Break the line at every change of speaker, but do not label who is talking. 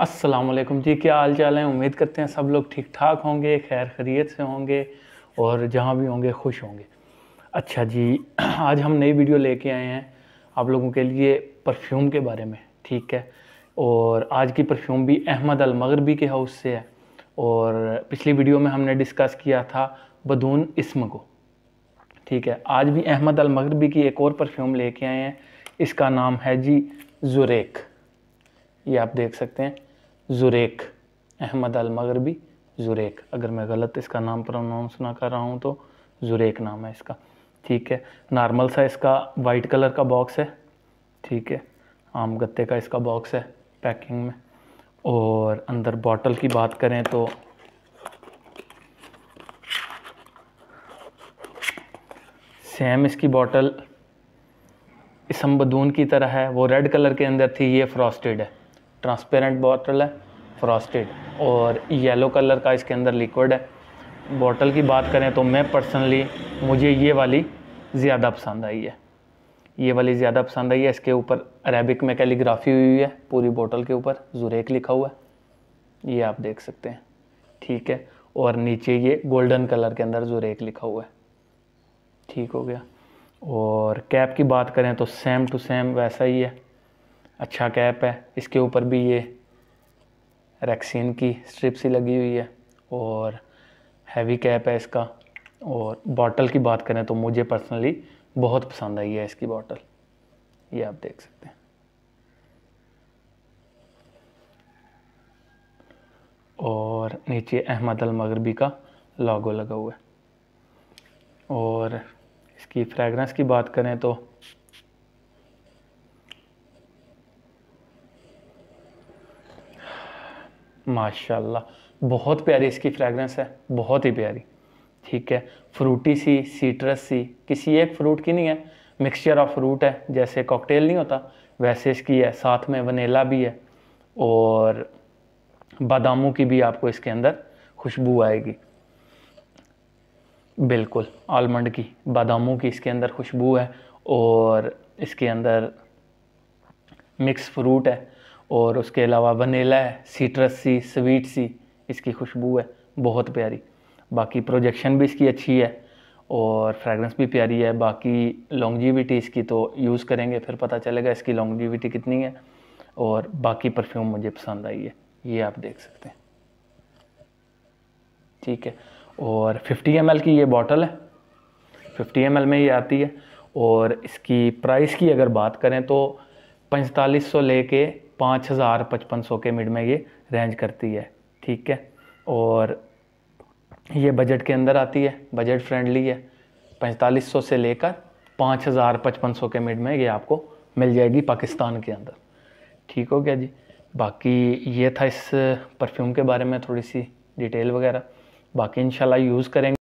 असलम जी क्या हाल चाल है उम्मीद करते हैं सब लोग ठीक ठाक होंगे खैर खरीत से होंगे और जहाँ भी होंगे खुश होंगे अच्छा जी आज हम नई वीडियो लेके आए हैं आप लोगों के लिए परफ्यूम के बारे में ठीक है और आज की परफ्यूम भी अहमद अल मगरबी के हाउस से है और पिछली वीडियो में हमने डिस्कस किया था बदून इसम को ठीक है आज भी अहमद अल मगरबी की एक और परफ्यूम लेके आए हैं इसका नाम है जी जुरेक ये आप देख सकते हैं जुरेक अहमद अल मगरबी जुरेक अगर मैं गलत इसका नाम प्रोनाउंस ना कर रहा हूँ तो जुरेक नाम है इसका ठीक है नॉर्मल सा इसका वाइट कलर का बॉक्स है ठीक है आम गत्ते का इसका बॉक्स है पैकिंग में और अंदर बॉटल की बात करें तो सेम इसकी बॉटल इसम्बदून की तरह है वो रेड कलर के अंदर थी ये फ्रॉस्टेड है ट्रांसपेरेंट बॉटल है फ्रॉस्टेड और येलो कलर का इसके अंदर लिक्विड है बॉटल की बात करें तो मैं पर्सनली मुझे ये वाली ज़्यादा पसंद आई है ये वाली ज़्यादा पसंद आई है इसके ऊपर अरेबिक में कैलीग्राफी हुई है पूरी बोतल के ऊपर जुरेक लिखा हुआ है ये आप देख सकते हैं ठीक है और नीचे ये गोल्डन कलर के अंदर जुरेक लिखा हुआ है ठीक हो गया और कैप की बात करें तो सेम टू सेम वैसा ही है अच्छा कैप है इसके ऊपर भी ये रैक्सीन की स्ट्रिप सी लगी हुई है और हैवी कैप है इसका और बॉटल की बात करें तो मुझे पर्सनली बहुत पसंद आई है इसकी बॉटल ये आप देख सकते हैं और नीचे अहमद अल मगरबी का लॉगो लगा हुआ है और इसकी फ्रेगरेंस की बात करें तो माशाल्लाह बहुत प्यारी इसकी फ्रेगरेंस है बहुत ही प्यारी ठीक है फ्रूटी सी सीट्रस सी किसी एक फ्रूट की नहीं है मिक्सचर ऑफ फ्रूट है जैसे कॉकटेल नहीं होता वैसे इसकी है साथ में वनीला भी है और बादामों की भी आपको इसके अंदर खुशबू आएगी बिल्कुल आलमंड की बादामों की इसके अंदर खुशबू है और इसके अंदर मिक्स फ्रूट है और उसके अलावा वनीला है सीट्रस सी स्वीट सी इसकी खुशबू है बहुत प्यारी बाकी प्रोजेक्शन भी इसकी अच्छी है और फ्रेगरेंस भी प्यारी है बाकी लॉन्गजीविटी इसकी तो यूज़ करेंगे फिर पता चलेगा इसकी लॉन्गजीविटी कितनी है और बाकी परफ्यूम मुझे पसंद आई है ये आप देख सकते हैं ठीक है और 50 एम की ये बॉटल है 50 एम में ये आती है और इसकी प्राइस की अगर बात करें तो पैंतालीस सौ कर पाँच हज़ार पचपन सौ के मिड में ये रेंज करती है ठीक है और ये बजट के अंदर आती है बजट फ्रेंडली है पैंतालीस सौ से लेकर पाँच हज़ार पचपन सौ के मिड में ये आपको मिल जाएगी पाकिस्तान के अंदर ठीक हो गया जी बाकी ये था इस परफ्यूम के बारे में थोड़ी सी डिटेल वगैरह बाकी इंशाल्लाह यूज़ करेंगे